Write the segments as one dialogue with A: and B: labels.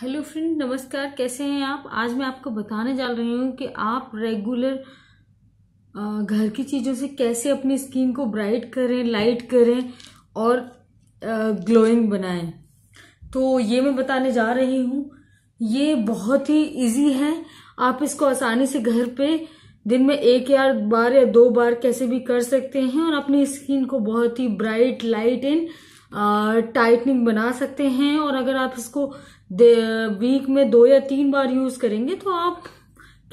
A: hello friend नमस्कार कैसे हैं आप आज मैं आपको बताने जा रही हूँ कि आप रेगुलर घर की चीज़ों से कैसे अपनी स्किन को ब्राइट करें लाइट करें और ग्लोइंग बनाएं तो ये मैं बताने जा रही हूँ ये बहुत ही इजी है आप इसको आसानी से घर पे दिन में एक या बार या दो बार कैसे भी कर सकते हैं और अपनी स्किन को बहुत ही ब्राइट लाइट एंड टाइटनिंग बना सकते हैं और अगर आप इसको वीक में दो या तीन बार यूज करेंगे तो आप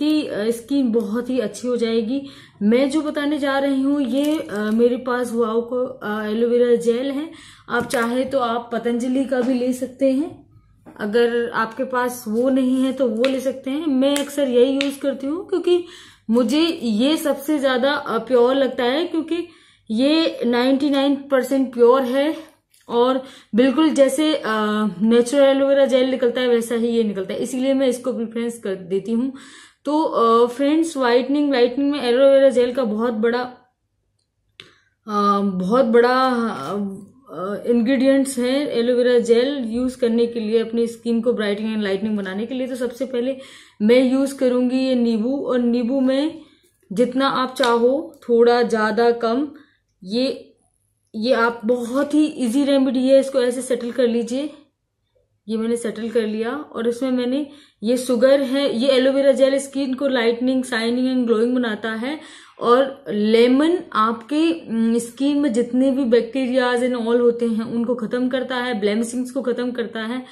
A: की स्किन बहुत ही अच्छी हो जाएगी मैं जो बताने जा रही हूँ ये आ, मेरे पास वाओ को एलोवेरा जेल है आप चाहे तो आप पतंजलि का भी ले सकते हैं अगर आपके पास वो नहीं है तो वो ले सकते हैं मैं अक्सर यही यूज करती हूँ क्योंकि मुझे ये सबसे ज्यादा प्योर लगता है क्योंकि ये 99 परसेंट प्योर है और बिल्कुल जैसे नेचुरल एलोवेरा जेल निकलता है वैसा ही ये निकलता है इसीलिए मैं इसको प्रिफ्रेंस कर देती हूँ तो फ्रेंड्स वाइटनिंग व्हाइटनिंग में एलोवेरा जेल का बहुत बड़ा आ, बहुत बड़ा इंग्रेडिएंट्स हैं एलोवेरा जेल यूज़ करने के लिए अपनी स्किन को ब्राइटनिंग एंड लाइटनिंग बनाने के लिए तो सबसे पहले मैं यूज़ करूँगी ये नींबू और नींबू में जितना आप चाहो थोड़ा ज़्यादा कम ये ये आप बहुत ही इजी रेमेडी है इसको ऐसे सेटल कर लीजिए ये मैंने सेटल कर लिया और इसमें मैंने ये शुगर है ये एलोवेरा जेल स्किन को लाइटनिंग शाइनिंग एंड ग्लोइंग बनाता है और लेमन आपके स्किन mm, में जितने भी बैक्टीरियाज एंड ऑल होते हैं उनको खत्म करता है ब्लेमसिंग्स को खत्म करता है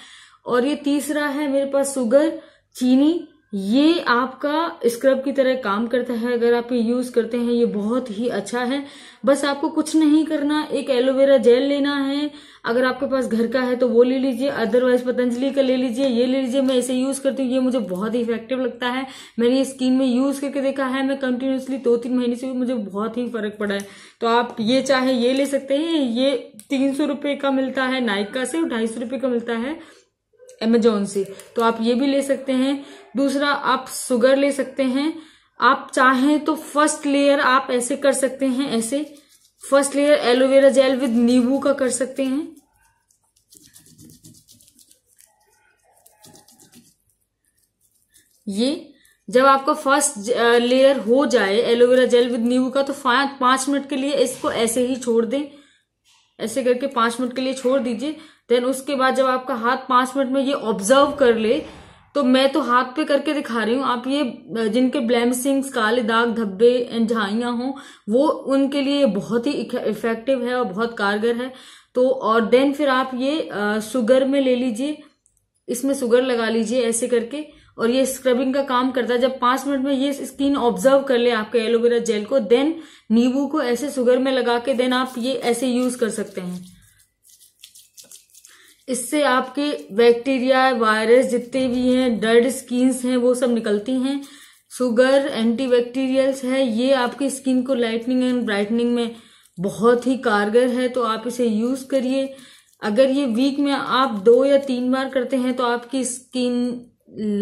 A: और ये तीसरा है मेरे पास सुगर चीनी ये आपका स्क्रब की तरह काम करता है अगर आप ये यूज करते हैं ये बहुत ही अच्छा है बस आपको कुछ नहीं करना एक एलोवेरा जेल लेना है अगर आपके पास घर का है तो वो ले लीजिए अदरवाइज पतंजलि का ले लीजिए ये ले लीजिए मैं इसे यूज करती हूँ ये मुझे बहुत ही इफेक्टिव लगता है मैंने ये स्किन में यूज करके देखा है मैं कंटिन्यूसली दो तीन महीने से भी मुझे बहुत ही फर्क पड़ा है तो आप ये चाहे ये ले सकते हैं ये तीन सौ रुपये का मिलता है नाइका से ढाई सौ रुपये का मिलता है अमेजोन से तो आप ये भी ले सकते हैं दूसरा आप सुगर ले सकते हैं आप चाहें तो फर्स्ट लेयर आप ऐसे कर सकते हैं ऐसे first layer aloe vera gel with नींबू का कर सकते हैं ये जब आपका फर्स्ट लेयर हो जाए एलोवेरा जेल विद नींबू का तो पांच मिनट के लिए इसको ऐसे ही छोड़ दें ऐसे करके पांच मिनट के लिए छोड़ दीजिए देन उसके बाद जब आपका हाथ पांच मिनट में ये ऑब्जर्व कर ले तो मैं तो हाथ पे करके दिखा रही हूँ आप ये जिनके ब्लैमसिंग्स काले दाग धब्बे एंड झाइयाँ हों वो उनके लिए बहुत ही इफेक्टिव है और बहुत कारगर है तो और देन फिर आप ये शुगर सुगर में ले लीजिए इसमें सुगर लगा लीजिए ऐसे करके और ये स्क्रबिंग का काम करता है जब पांच मिनट में ये स्किन ऑब्जर्व कर ले आपके एलोवेरा जेल को देन नींबू को ऐसे सुगर में लगा के देन आप ये ऐसे यूज कर सकते हैं इससे आपके बैक्टीरिया वायरस जितने भी हैं डेड स्किन्स हैं वो सब निकलती हैं सुगर एंटी बैक्टीरियल्स है ये आपकी स्किन को लाइटनिंग एंड ब्राइटनिंग में बहुत ही कारगर है तो आप इसे यूज करिए अगर ये वीक में आप दो या तीन बार करते हैं तो आपकी स्किन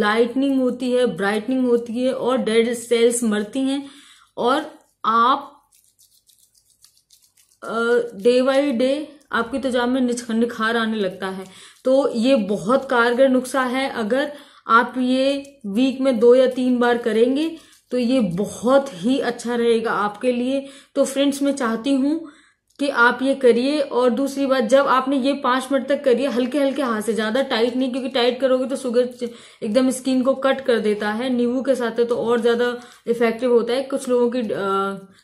A: लाइटनिंग होती है ब्राइटनिंग होती है और डेड सेल्स मरती हैं और आप डे बाई डे आपके तेजाब में निछ निखार आने लगता है तो ये बहुत कारगर नुस्खा है अगर आप ये वीक में दो या तीन बार करेंगे तो ये बहुत ही अच्छा रहेगा आपके लिए तो फ्रेंड्स मैं चाहती हूँ कि आप ये करिए और दूसरी बात जब आपने ये पांच मिनट तक करिए हल्के हल्के हाथ से ज्यादा टाइट नहीं क्योंकि टाइट करोगे तो शुगर एकदम स्किन को कट कर देता है नींबू के साथ तो और ज्यादा इफेक्टिव होता है कुछ लोगों की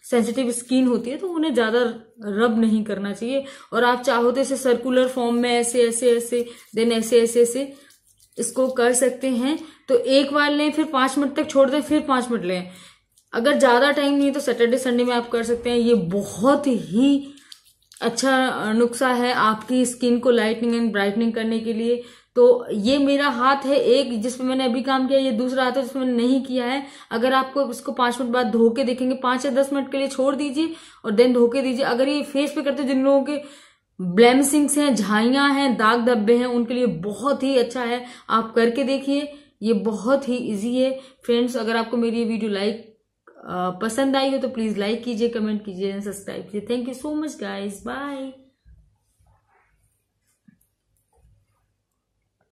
A: सेंसिटिव स्किन होती है तो उन्हें ज्यादा रब नहीं करना चाहिए और आप चाहो तो इसे सर्कुलर फॉर्म में ऐसे ऐसे ऐसे देन ऐसे ऐसे ऐसे इसको कर सकते हैं तो एक बार लें फिर पांच मिनट तक छोड़ दें फिर पांच मिनट लें अगर ज्यादा टाइम नहीं तो सैटरडे संडे में आप कर सकते हैं ये बहुत ही अच्छा नुस्खा है आपकी स्किन को लाइटनिंग एंड ब्राइटनिंग करने के लिए तो ये मेरा हाथ है एक जिसमें मैंने अभी काम किया ये दूसरा हाथ है जिसमें मैंने नहीं किया है अगर आपको इसको पांच मिनट बाद धो के देखेंगे पांच या दस मिनट के लिए छोड़ दीजिए और देन धो के दीजिए अगर ये फेस पे करते जिन लोगों के ब्लैमसिंग्स हैं झाइयाँ हैं दाग धब्बे हैं उनके लिए बहुत ही अच्छा है आप करके देखिए ये बहुत ही ईजी है फ्रेंड्स अगर आपको मेरी ये वीडियो लाइक पसंद आई हो तो प्लीज़ लाइक कीजिए कमेंट कीजिए सब्सक्राइब कीजिए thank you so much guys bye